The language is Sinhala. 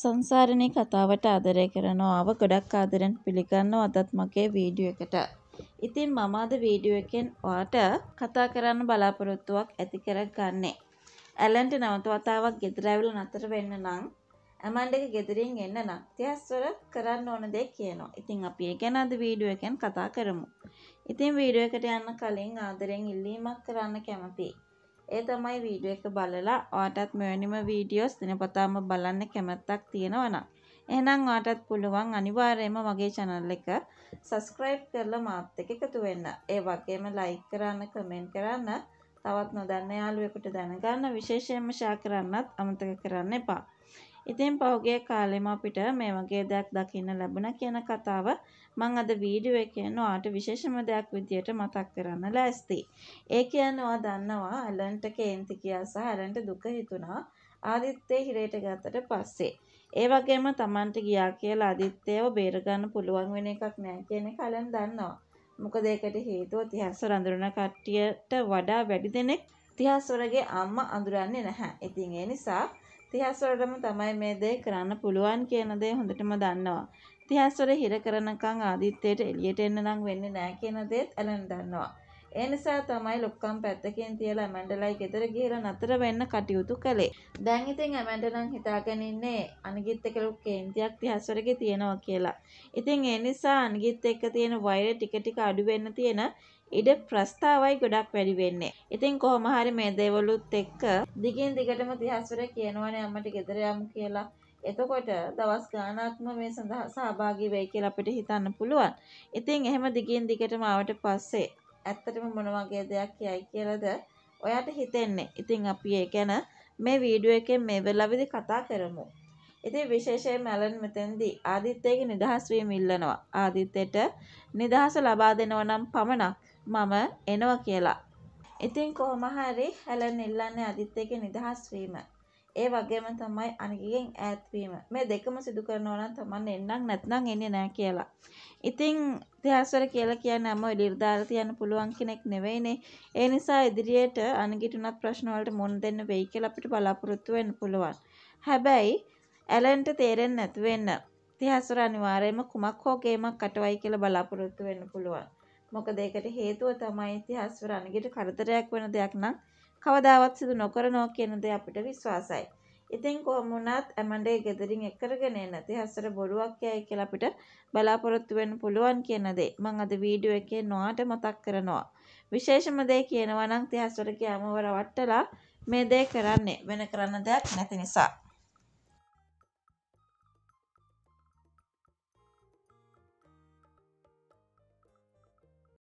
සංසාරණී කතාවට ආදරය කරනවාව ගොඩක් ආදරෙන් පිළිගන්නවා අදත් මගේ වීඩියෝ එකට. ඉතින් මම අද වීඩියෝ එකෙන් ඔයාට කතා කරන්න බලාපොරොත්තුවක් ඇති කරගන්නේ. ඇලන්ට නැවත වතාවක් ගෙදර ඇවිල්ලා නතර වෙන්න නම් ඇමන්ඩගේ ගෙදරින් එන්න නම් තියස්වර කරන්න ඕන දේ කියනවා. ඉතින් අපි ඒ ගැන අද වීඩියෝ එකෙන් කතා කරමු. ඉතින් වීඩියෝ එකට යන්න කලින් ආදරෙන් ඉල්ලීමක් කරන්න කැමතියි. ඒ තමයි වීඩියෝ එක බලලා ඔයාටත් මෙවැනිම වීඩියෝස් දිනපතාම බලන්න කැමැත්තක් තියෙනවා නම් එහෙනම් ඔයාටත් පුළුවන් අනිවාර්යයෙන්ම මගේ channel එක subscribe කරලා මාත් එක්ක එකතු වෙන්න. ඒ වගේම like කරන්න, comment කරන්න, තවත් නොදන්න යාළුවෙකුට දැනගන්න විශේෂයෙන්ම share කරන්නත් අමතක කරන්න එපා. ඉතින් පහුගිය කාලෙම අපිට මේ වගේ දෙයක් දකින්න ලැබුණා කියන කතාව මම අද වීඩියෝ එකෙන් ඔයාලට විශේෂම දෙයක් විදියට මතක් කරන්න ලෑස්තියි. ඒ කියන්නේ ඔයා දන්නවා ඇලන්ට කේන්ති කියා සහ ඇලන්ට දුක හිතුණා ආදිත්‍ය හිරේට ගත්තට පස්සේ. ඒ වගේම Tamanට ගියා කියලා ආදිත්‍යව බේරගන්න පුළුවන් වෙන එකක් නෑ කියන එක ඇලන් දන්නවා. මොකද ඒකට හේතුව තිහස්ස රඳුරන කට්ටියට වඩා වැඩි දෙනෙක් තිහස්වරගේ අම්මා අඳුරන්නේ නැහැ. ඉතින් ඒ නිසා තිහස්වලටම තමයි මේ දේ කරන්න පුළුවන් කියන දේ හොඳටම දන්නවා. තිහස්වල හිර කරනකම් ආදිත්‍යයට එළියට එන්න නම් වෙන්නේ නැහැ කියන දේත් ඇලන් දන්නවා. ඒ නිසා තමයි ලොක්කම් පැත්තකින් තියලා ඇමන්ඩලයි ගෙදර ගිහලා නතර වෙන්න කටයුතු කළේ. දැන් ඉතින් ඇමන්ඩ නම් හිතාගෙන ඉන්නේ අනිගිත් එක ලොකු කේන්තියක් පියස්වරගේ තියෙනවා කියලා. ඉතින් ඒ නිසා අනිගිත් එක්ක තියෙන වෛරය ටික ටික අඩු වෙන්න තියෙන ඉඩ ප්‍රස්ථාවයි ගොඩක් වැඩි වෙන්නේ. ඉතින් කොහොම හරි මේ දේවලුත් එක්ක දිගින් දිගටම තිහස්වර කියනවනේ අම්මට ගෙදර යමු කියලා. එතකොට දවස් ගානක්ම මේ සඳහා සහභාගී වෙයි කියලා අපිට හිතන්න පුළුවන්. ඉතින් එහෙම දිගින් දිගටම ආවට පස්සේ ඇත්තටම මොන වගේ දෙයක් කියයි කියලාද ඔයාට හිතෙන්නේ. ඉතින් අපි ඒ ගැන මේ වීඩියෝ එකෙන් මේ වෙලාවේදී කතා කරමු. ඉතින් විශේෂයෙන් මැලන් මෙතෙන්දී ආදිත්‍යගේ නිදහස් වීම ඉල්ලනවා. ආදිත්‍යට නිදහස ලබා දෙනවා නම් පමණක් මම එනවා කියලා. ඉතින් කොහොම හරි හැලන් ඉල්ලන්නේ ආදිත්‍යගේ නිදහස් වීම. ඒ වගේම තමයි අනිකගෙන් ඈත්වීම මේ දෙකම සිදු කරනවා නම් තමන් එන්නක් නැත්නම් එන්නේ නැහැ කියලා. ඉතින් ඉතිහාසවල කියලා කියන්නේ අම නිර්ධාර තියන්න පුළුවන් කෙනෙක් නෙවෙයිනේ. ඒ නිසා ඉදිරියට අනිකට උනත් ප්‍රශ්න වලට මුහුණ දෙන්න වෙයි කියලා අපිට බලාපොරොත්තු වෙන්න පුළුවන්. හැබැයි ඇලන්ට තේරෙන්නේ නැති වෙන්න ඉතිහාසවල අනිවාර්යයෙන්ම කුමක් හෝ ගේමක් අටවයි කියලා බලාපොරොත්තු වෙන්න පුළුවන්. මොකද ඒකට හේතුව තමයි ඉතිහාසවල අනිකට කරදරයක් වෙන දෙයක් නම් කවදාවත් සිදු නොකරනෝ කියන දේ අපිට විශ්වාසයි. ඉතින් කොහොම වුණත් ඇමන්ඩේ ගෙදරින් එක්කරගෙන එන තිහසර බොරුවක් යයි කියලා අපිට බලාපොරොත්තු වෙන්න පුළුවන් කියන දේ මම අද වීඩියෝ එකේ නොආට මතක් කරනවා. විශේෂම දේ කියනවා නම් තිහසරගේ අමව රවට්ටලා මේ දේ කරන්නේ වෙන කරන්න දෙයක් නැති නිසා.